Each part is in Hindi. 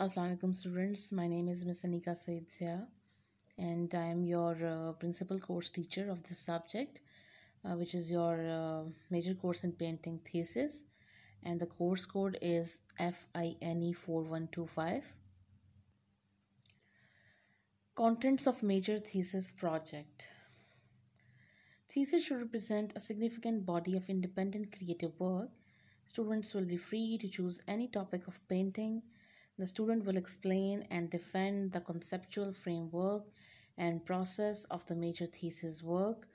Assalamualaikum students, my name is Miss Anika Saidsia and I am your uh, principal course teacher of this subject uh, which is your uh, major course in painting thesis and the course code is FINE4125. Contents of major thesis project. Thesis should represent a significant body of independent creative work. Students will be free to choose any topic of painting The student will explain and defend the conceptual framework and process of the major thesis work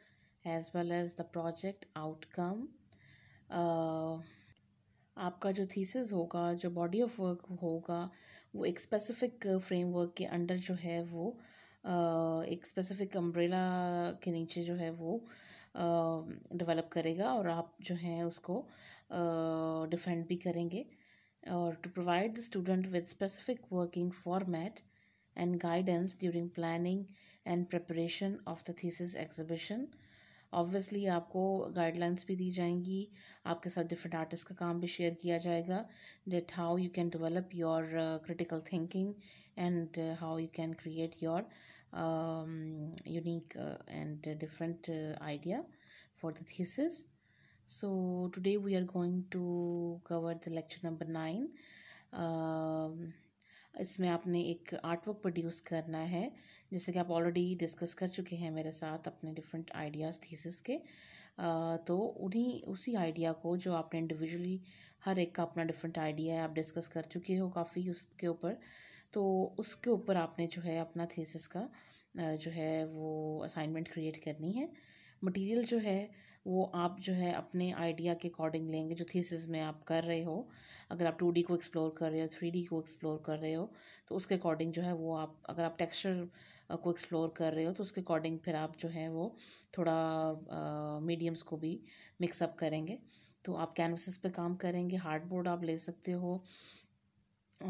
as well as the project outcome. Uh, आपका जो थीसिस होगा जो बॉडी ऑफ वर्क होगा वो एक स्पेसिफिक फ्रेमवर्क के अंडर जो है वो एक स्पेसिफिक अम्ब्रेला के नीचे जो है वो डेवलप uh, करेगा और आप जो हैं उसको डिफेंड uh, भी करेंगे or to provide the student with specific working format and guidance during planning and preparation of the thesis exhibition obviously aapko guidelines bhi di jayengi aapke sath different artists ka kaam bhi share kiya jayega that how you can develop your uh, critical thinking and uh, how you can create your um, unique uh, and different idea for the thesis so today we are going to cover the lecture number nine uh, um, इसमें आपने एक आर्टवर्क प्रोड्यूस करना है जैसे कि आप ऑलरेडी डिस्कस कर चुके हैं मेरे साथ अपने डिफरेंट आइडियाज़ थीसिस के uh, तो उन्हीं उसी आइडिया को जो आपने इंडिविजुअली हर एक का अपना डिफरेंट आइडिया है आप डिस्कस कर चुके हो काफ़ी उसके ऊपर तो उसके ऊपर आपने जो है अपना थीसिस का जो है वो असाइनमेंट क्रिएट करनी है मटेरियल जो है वो आप जो है अपने आइडिया के अकॉर्डिंग लेंगे जो थीसिस में आप कर रहे हो अगर आप टू को एक्सप्लोर कर रहे हो थ्री को एक्सप्लोर कर रहे हो तो उसके अकॉर्डिंग जो है वो आप अगर आप टेक्सचर को एक्सप्लोर कर रहे हो तो उसके अकॉर्डिंग फिर आप जो है वो थोड़ा मीडियम्स को भी मिक्सअप करेंगे तो आप कैनवसेस पे काम करेंगे हार्ड बोर्ड आप ले सकते हो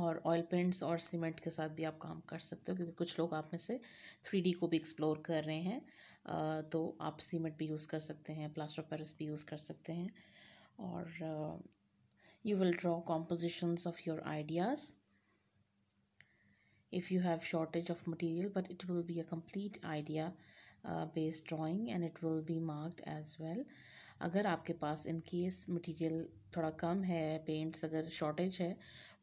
और ऑयल पेंट्स और सीमेंट के साथ भी आप काम कर सकते हो क्योंकि कुछ लोग आप में से थ्री डी को भी एक्सप्लोर कर रहे हैं तो आप सीमेंट भी यूज़ कर सकते हैं प्लास्टर पेरिस भी यूज़ कर सकते हैं और you will draw compositions of your ideas if you have shortage of material but it will be a complete idea based drawing and it will be marked as well अगर आपके पास इन केस मटीरियल थोड़ा कम है पेंट्स अगर शॉर्टेज है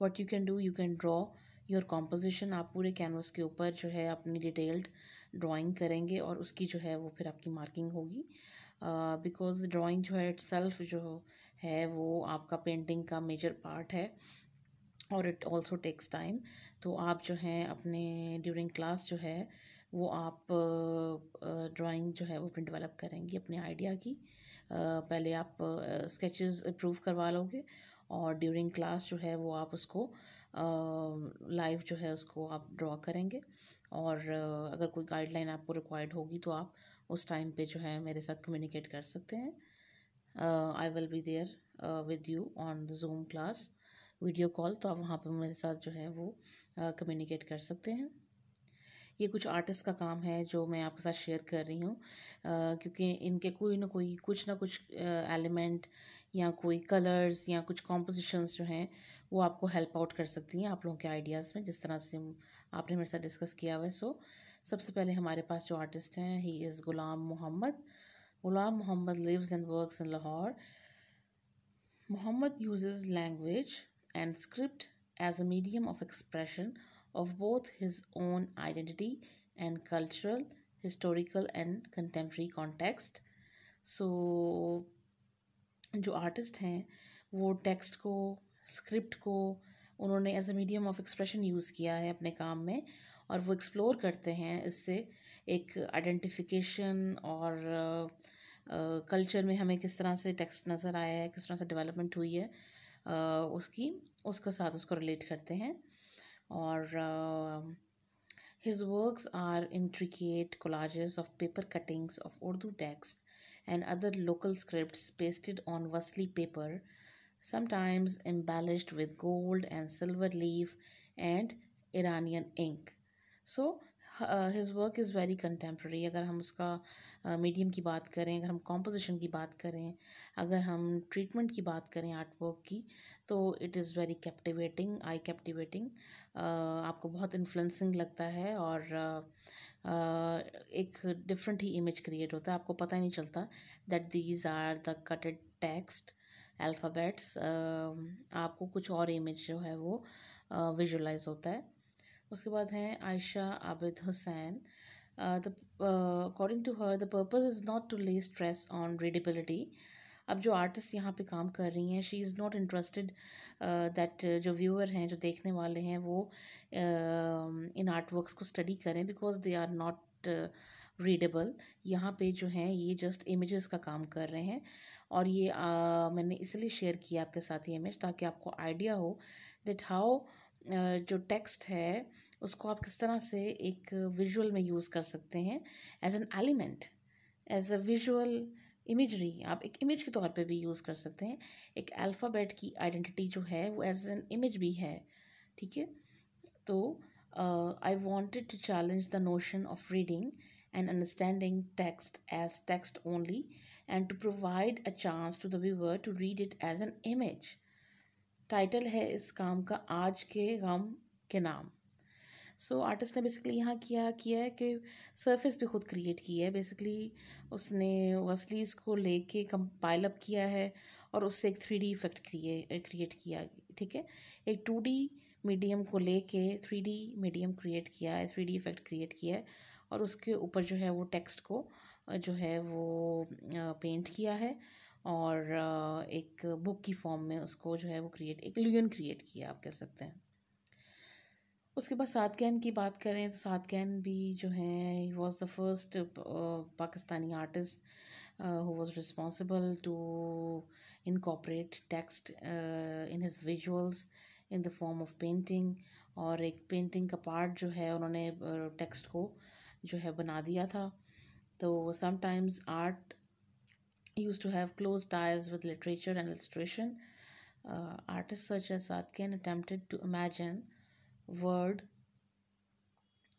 what you can do you can draw your composition आप पूरे कैनवस के ऊपर जो है अपनी डिटेल्ड ड्राइंग करेंगे और उसकी जो है वो फिर आपकी मार्किंग होगी बिकॉज ड्राइंग जो है इट्सल्फ जो है वो आपका पेंटिंग का मेजर पार्ट है और इट ऑल्सो टेक्स टाइम तो आप जो हैं अपने ड्यूरिंग क्लास जो है वो आप ड्राइंग जो है वो अपनी डेवलप करेंगी अपने आइडिया की पहले आप स्केचेस अप्रूव करवा लोगे और ड्यूरिंग क्लास जो है वो आप उसको लाइव जो है उसको आप ड्रॉ करेंगे और अगर कोई गाइडलाइन आपको रिक्वायर्ड होगी तो आप उस टाइम पे जो है मेरे साथ कम्युनिकेट कर सकते हैं I will be there with you on the Zoom class video call तो आप वहाँ पर मेरे साथ जो है वो कम्युनिकेट uh, कर सकते हैं ये कुछ आर्टिस्ट का काम है जो मैं आपके साथ शेयर कर रही हूँ क्योंकि इनके कोई ना कोई कुछ ना कुछ एलिमेंट या कोई कलर्स या कुछ कॉम्पोजिशंस जो हैं वो आपको हेल्प आउट कर सकती हैं आप लोगों के आइडियाज़ में जिस तरह से आपने मेरे साथ डिस्कस किया हुआ है सो सबसे पहले हमारे पास जो आर्टिस्ट हैं he is Ghulam Mohammad Ghulam Mohammad lives and works in Lahore Mohammad uses language and script as a medium of expression of both his own identity and cultural, historical, and contemporary context. So so, जो आर्टिस्ट हैं वो टेक्स्ट को स्क्रिप्ट को उन्होंने as a medium of expression use किया है अपने काम में और वो एक्सप्लोर करते हैं इससे एक आइडेंटिफिकेशन और कल्चर uh, में हमें किस तरह से टेक्स्ट नज़र आया है किस तरह से डेवलपमेंट हुई है uh, उसकी उसके साथ उसको रिलेट करते हैं और his works are intricate collages of paper cuttings of Urdu text and other local script pasted on wasli paper sometimes embellished with gold and silver leaf and Iranian ink so his work is very contemporary अगर हम उसका मीडियम uh, की बात करें अगर हम कॉम्पोजिशन की बात करें अगर हम ट्रीटमेंट की बात करें आर्ट वर्क की तो it is very captivating eye captivating आपको बहुत इन्फ्लुएंसिंग लगता है और एक डिफरेंट ही इमेज क्रिएट होता है आपको पता ही नहीं चलता that these are the cutted text alphabets आपको कुछ और इमेज जो है वो विजुलाइज होता है उसके बाद हैं Ayesha Abid Hussain the according to her the purpose is not to lay stress on readability अब जो आर्टिस्ट यहाँ पे काम कर रही हैं she is not interested that जो व्यूअर हैं जो देखने वाले हैं वो um, इन आर्ट को स्टडी करें because they are not readable यहाँ पे जो हैं ये जस्ट इमेजेस का काम कर रहे हैं और ये uh, मैंने इसलिए शेयर किया आपके साथ ये इमेज ताकि आपको आइडिया हो दैट हाउ uh, जो टेक्स्ट है उसको आप किस तरह से एक विजुअल में यूज़ कर सकते हैं as an element as a visual imagery आप एक इमेज के तौर पे भी यूज़ कर सकते हैं एक अल्फ़ाबेट की आइडेंटिटी जो है वो एज एन इमेज भी है ठीक है तो I wanted to challenge the notion of reading and understanding text as text only and to provide a chance to the viewer to read it as an image title है इस काम का आज के गम के नाम सो आर्टिस्ट ने बेसिकली यहाँ किया किया है कि सरफेस भी खुद क्रिएट की है बेसिकली उसने वसलीस को लेके कंपाइल अप किया है और उससे एक थ्री डी इफेक्ट क्रिएट किया ठीक है एक टू डी मीडियम को लेके थ्री डी मीडियम क्रिएट किया है थ्री डी इफेक्ट क्रिएट किया है और उसके ऊपर जो है वो टेक्स्ट को जो है वो पेंट किया है और एक बुक की फॉर्म में उसको जो है वो क्रिएट एक ल्यून क्रिएट किया आप कह सकते हैं उसके बाद सात कैन की बात करें तो सात कैन भी जो हैं he was the first Pakistani artist who was responsible to incorporate text in his visuals in the form of painting और एक पेंटिंग का पार्ट जो है उन्होंने टेक्स्ट uh, को जो है बना दिया था तो sometimes art used to have close ties with literature and illustration artist such as Sadequain attempted to imagine word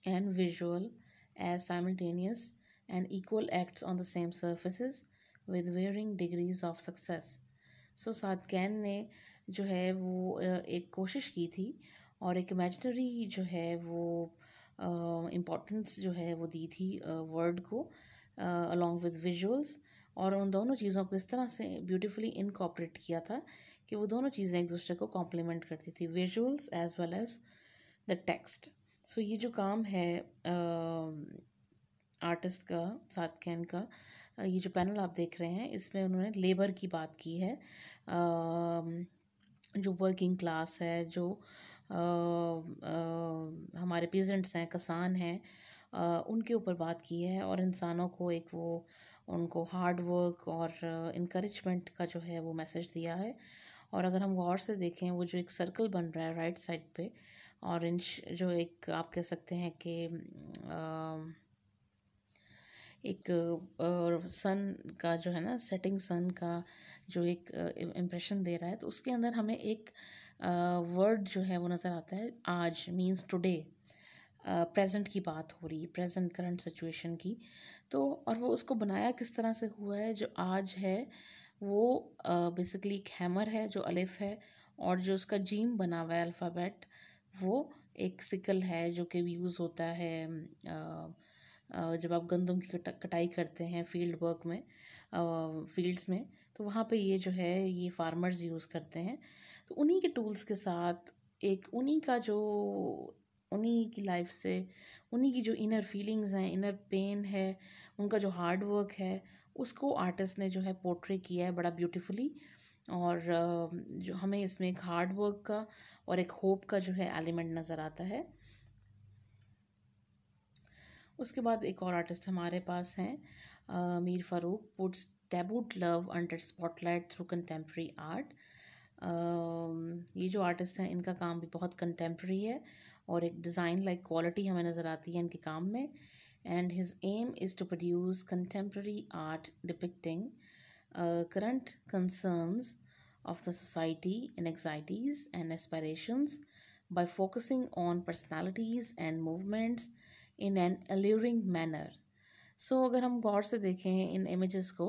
and visual as simultaneous and equal acts on the same surfaces with varying degrees of success. so ne jo hai wo uh, ek koshish ki thi aur ek imaginary jo hai wo uh, importance jo hai wo di thi uh, word ko uh, along with visuals और उन दोनों चीज़ों को इस तरह से ब्यूटीफुली इनकॉपरेट किया था कि वो दोनों चीज़ें एक दूसरे को कॉम्प्लीमेंट करती थी visuals as well as the text so ये जो काम है आर्टिस्ट का सात कैन का ये जो पैनल आप देख रहे हैं इसमें उन्होंने लेबर की बात की है uh, जो वर्किंग क्लास है जो uh, uh, हमारे पेजेंट्स हैं किसान हैं उनके ऊपर बात की है और इंसानों को एक वो उनको हार्ड वर्क और इनक्रेजमेंट का जो है वो मैसेज दिया है और अगर हम गौर से देखें वो जो एक सर्कल बन रहा है राइट साइड पे ऑरेंज जो एक आप कह सकते हैं कि एक सन का जो है ना सेटिंग सन का जो एक इम्प्रेशन दे रहा है तो उसके अंदर हमें एक वर्ड जो है वो नज़र आता है आज मीन्स टुडे प्रेजेंट की बात हो रही है प्रेजेंट करंट सिचुएशन की तो और वो उसको बनाया किस तरह से हुआ है जो आज है वो बेसिकली एक हैमर है जो अलिफ है और जो उसका जीम बना हुआ है अल्फ़ाबेट वो एक सिकल है जो कि यूज़ होता है जब आप गंदम की कटाई करते हैं फील्ड वर्क में फील्ड्स में तो वहाँ पे ये जो है ये फार्मर्स यूज़ करते हैं तो उन्हीं के टूल्स के साथ एक उन्हीं का जो उन्हीं की लाइफ से उन्हीं की जो इनर फीलिंग्स हैं इनर पेन है उनका जो हार्ड वर्क है उसको आर्टिस्ट ने जो है पोर्ट्रे किया है बड़ा ब्यूटीफुली और जो हमें इसमें एक हार्ड वर्क का और एक होप का जो है एलिमेंट नज़र आता है उसके बाद एक और आर्टिस्ट हमारे पास हैं Mir Farooq puts taboo love under spotlight through contemporary art ये जो आर्टिस्ट हैं इनका काम भी बहुत कंटेम्प्रेरी है और एक डिज़ाइन लाइक क्वालिटी हमें नज़र आती है इनके काम में and his aim is to produce contemporary art depicting uh, current concerns of the society and anxieties and aspirations by focusing on personalities and movements in an alluring manner so so, अगर हम गौर से देखें इन इमेजेस को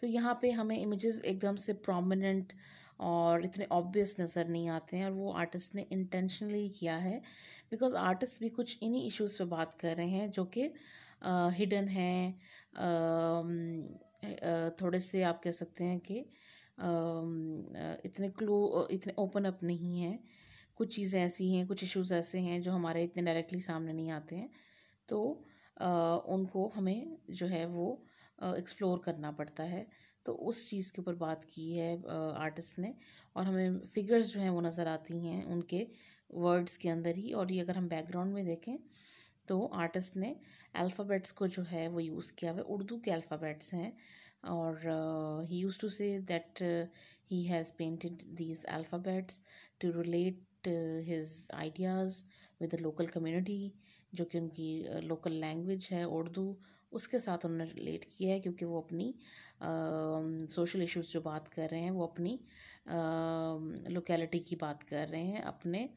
तो यहाँ पे हमें इमेजेस एकदम से प्रोमिनेंट और इतने ऑब्वियस नज़र नहीं आते हैं और वो आर्टिस्ट ने इंटेंशनली किया है बिकॉज आर्टिस्ट भी कुछ इन्हीं इश्यूज़ पे बात कर रहे हैं जो कि हिडन uh, हैं थोड़े से आप कह सकते हैं कि इतने क्लो इतने ओपन अप नहीं हैं कुछ चीज़ें ऐसी हैं कुछ इश्यूज ऐसे हैं जो हमारे इतने डायरेक्टली सामने नहीं आते हैं तो उनको हमें जो है वो एक्सप्लोर करना पड़ता है तो उस चीज़ के ऊपर बात की है आर्टिस्ट ने और हमें फिगर्स जो हैं वो नज़र आती हैं उनके वर्ड्स के अंदर ही और ये अगर हम बैकग्राउंड में देखें तो आर्टिस्ट ने अल्फ़ाबेट्स को जो है वो यूज़ किया हुआ उर्दू के अल्फ़ाबेट्स हैं और he used to say that he has painted these alphabets to relate his ideas with the local community जो कि उनकी लोकल uh, लैंग्वेज है उर्दू उसके साथ उन्होंने रिलेट किया है क्योंकि वो अपनी सोशल um, इश्यूज जो बात कर रहे हैं वो अपनी लोकेलिटी um, की बात कर रहे हैं अपने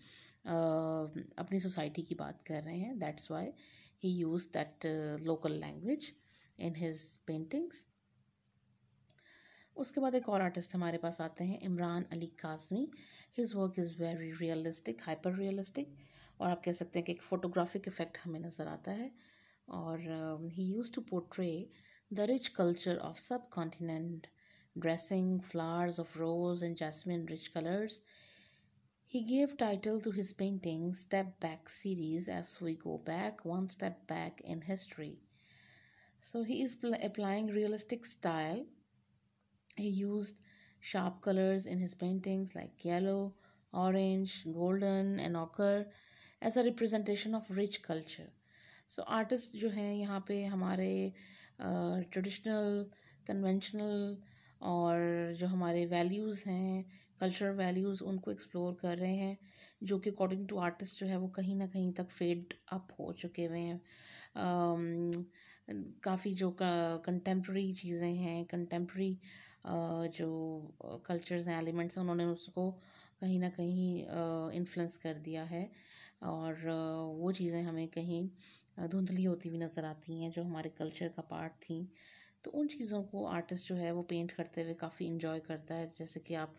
अपनी सोसाइटी की बात कर रहे हैं that's why he use that local language in his paintings उसके बाद एक और आर्टिस्ट हमारे पास आते हैं Imran Ali Qasmi his work is very realistic hyper realistic और आप कह सकते हैं कि एक फ़ोटोग्राफिक इफ़ेक्ट हमें नज़र आता है और he used to portray the rich culture of subcontinent dressing flowers of rose and jasmine rich colours He gave title to his painting Step Back series as we go back one step back in history. So he is applying realistic style. He used sharp colors in his paintings like yellow, orange, golden and ochre as a representation of rich culture. so, artist जो हैं यहाँ पे हमारे traditional, conventional, कन्वेंशनल और जो हमारे वैल्यूज़ हैं कल्चरल वैल्यूज़ उनको एक्सप्लोर कर रहे हैं जो कि अकॉर्डिंग टू आर्टिस्ट जो है वो कहीं ना कहीं तक फेड अप हो चुके हुए हैं काफ़ी जो कंटेम्प्रेरी चीज़ें हैं कंटेम्प्रेरी जो कल्चर्स हैं एलिमेंट्स हैं उन्होंने उसको कहीं ना कहीं इन्फ्लुएंस कर दिया है और वो चीज़ें हमें कहीं धुंधली होती हुई नज़र आती हैं जो हमारे कल्चर का पार्ट थी तो उन चीज़ों को आर्टिस्ट जो है वो पेंट करते हुए काफ़ी इन्जॉय करता है जैसे कि आप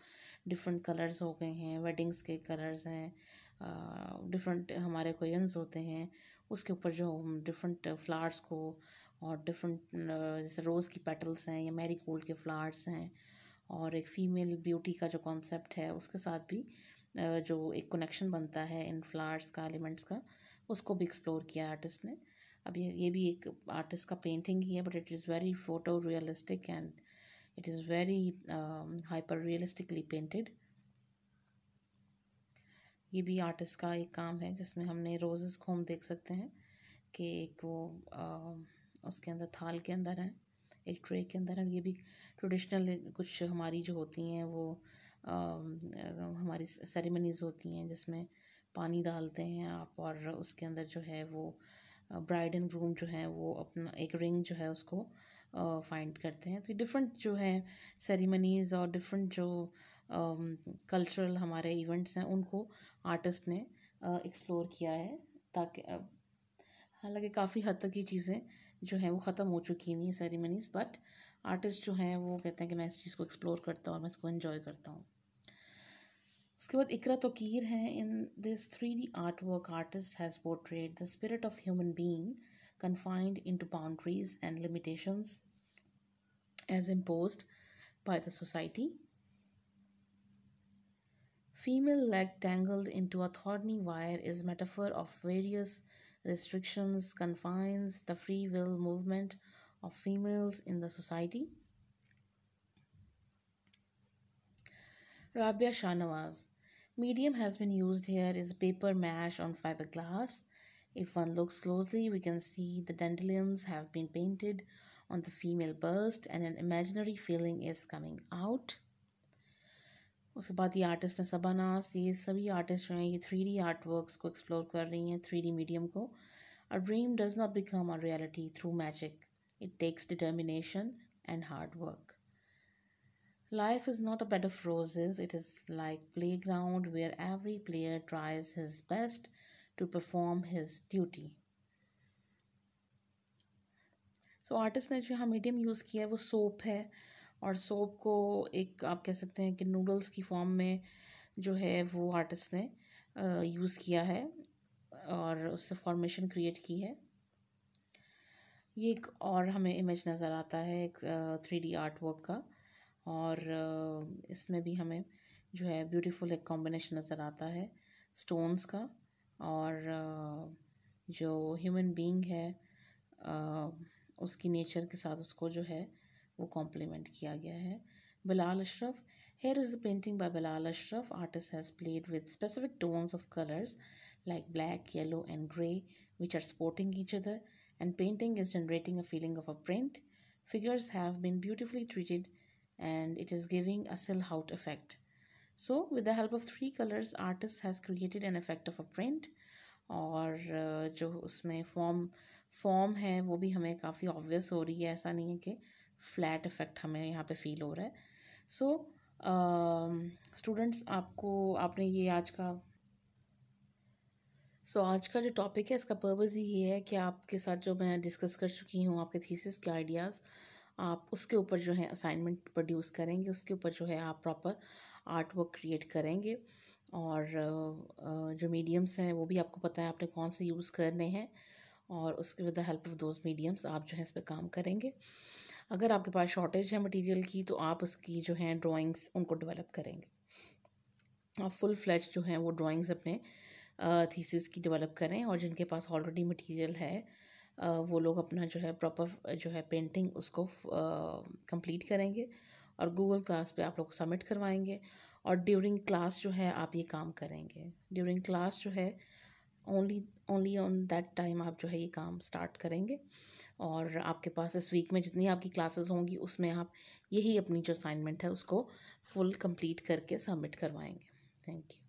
डिफरेंट कलर्स हो गए हैं वेडिंग्स के कलर्स हैं डिफरेंट हमारे कोयंस होते हैं उसके ऊपर जो हम डिफरेंट फ्लावर्स को और डिफरेंट जैसे रोज़ की पेटल्स हैं या मैरी गोल्ड के फ्लावर्स हैं और एक फ़ीमेल ब्यूटी का जो कॉन्सेप्ट है उसके साथ भी जो एक कनेक्शन बनता है इन फ्लावर्स का एलिमेंट्स का उसको भी एक्सप्लोर किया आर्टिस्ट ने अब ये ये भी एक आर्टिस्ट का पेंटिंग ही है but it is very photo realistic and it is very um, hyper realistically painted ये भी आर्टिस्ट का एक काम है जिसमें हमने रोजेस को हम देख सकते हैं कि एक वो आ, um, उसके अंदर थाल के अंदर है एक ट्रे के अंदर है ये भी ट्रेडिशनल कुछ हमारी जो होती हैं वो आ, um, हमारी सेरेमनीज़ होती हैं जिसमें पानी डालते हैं आप और उसके अंदर जो है वो ब्राइड एंड ग्रूम जो है वो अपना एक रिंग जो है उसको फाइंड करते हैं तो डिफरेंट जो है सेरेमनीज़ और डिफरेंट जो कल्चरल हमारे इवेंट्स हैं उनको आर्टिस्ट ने एक्सप्लोर किया है ताकि हालांकि काफ़ी हद तक ये चीज़ें जो हैं वो ख़त्म हो चुकी हुई हैं सेरेमनीज़ बट आर्टिस्ट जो हैं वो कहते हैं कि मैं इस चीज़ को एक्सप्लोर करता हूँ और मैं इसको इन्जॉय करता हूँ उसके बाद इकरा तोकीर हैं in this three D art work artist has portrayed the spirit of human being confined into boundaries and limitations as imposed by the society. Female leg tangled into a thorny wire is metaphor of various restrictions, confines the free will movement of females in the society. Rabia Shahnawaz. Medium has been used here is paper mash on fiberglass if one looks closely, we can see the dandelions have been painted on the female bust and an imaginary feeling is coming out. उसके बाद ये आर्टिस्ट हैं सबानास ये सभी आर्टिस्ट जो हैं ये थ्री डी आर्ट वर्कस को एक्सप्लोर कर रही हैं थ्री डी मीडियम को A dream does not become a reality through magic it takes determination and hard work Life is not a bed of roses, it is like playground where every player tries his best to perform his duty. So artist ने जो यहाँ मीडियम यूज़ किया है वो सोप है और सोप को एक आप कह सकते हैं कि नूडल्स की फॉर्म में जो है वो आर्टिस्ट ने यूज़ किया है और उससे फॉर्मेशन क्रिएट की है ये एक और हमें इमेज नज़र आता है एक थ्री डी आर्ट वर्क का और इसमें भी हमें जो है ब्यूटीफुल एक कॉम्बिनेशन नज़र आता है स्टोन्स का और जो ह्यूमन बीइंग है उसकी नेचर के साथ उसको जो है वो कॉम्प्लीमेंट किया गया है Bilal Ashraf here is the painting by Bilal Ashraf artist has played with specific tones of colours like black yellow and grey which are supporting each other and painting is generating a feeling of a print figures have been beautifully treated and it is giving a silhouette effect so with the help of three colours artist has created an effect of a print और uh, जो उसमें फॉर्म फॉर्म है वो भी हमें काफ़ी ऑब्वियस हो रही है ऐसा नहीं है कि फ्लैट इफ़ेक्ट हमें यहाँ पे फील हो रहा है so so, students um, uh, आपको आपने ये आज का सो so, आज का जो टॉपिक है इसका पर्पज़ ये है कि आपके साथ जो मैं डिस्कस कर चुकी हूँ आपके थीसिस के आइडियाज़ आप उसके ऊपर जो है असाइनमेंट प्रोड्यूस करेंगे उसके ऊपर जो है आप प्रॉपर आर्ट वर्क क्रिएट करेंगे और जो मीडियम्स हैं वो भी आपको पता है आपने कौन से यूज़ करने हैं और उसके with the help of those mediums आप जो है इस पर काम करेंगे अगर आपके पास शॉर्टेज है मटेरियल की तो आप उसकी जो है ड्राइंग्स उनको डेवलप करेंगे आप फुल फ्लैच जो है वो ड्राइंग्स अपने थीसिस की डेवलप करें और जिनके पास ऑलरेडी मटेरियल है वो लोग अपना जो है प्रॉपर जो है पेंटिंग उसको कंप्लीट करेंगे और गूगल क्लास पे आप लोग सबमिट करवाएंगे और ड्यूरिंग क्लास जो है आप ये काम करेंगे ड्यूरिंग क्लास जो है only only on that time आप जो है ये काम स्टार्ट करेंगे और आपके पास इस वीक में जितनी आपकी क्लासेस होंगी उसमें आप यही अपनी जो असाइनमेंट है उसको फुल कंप्लीट करके सबमिट करवाएंगे थैंक यू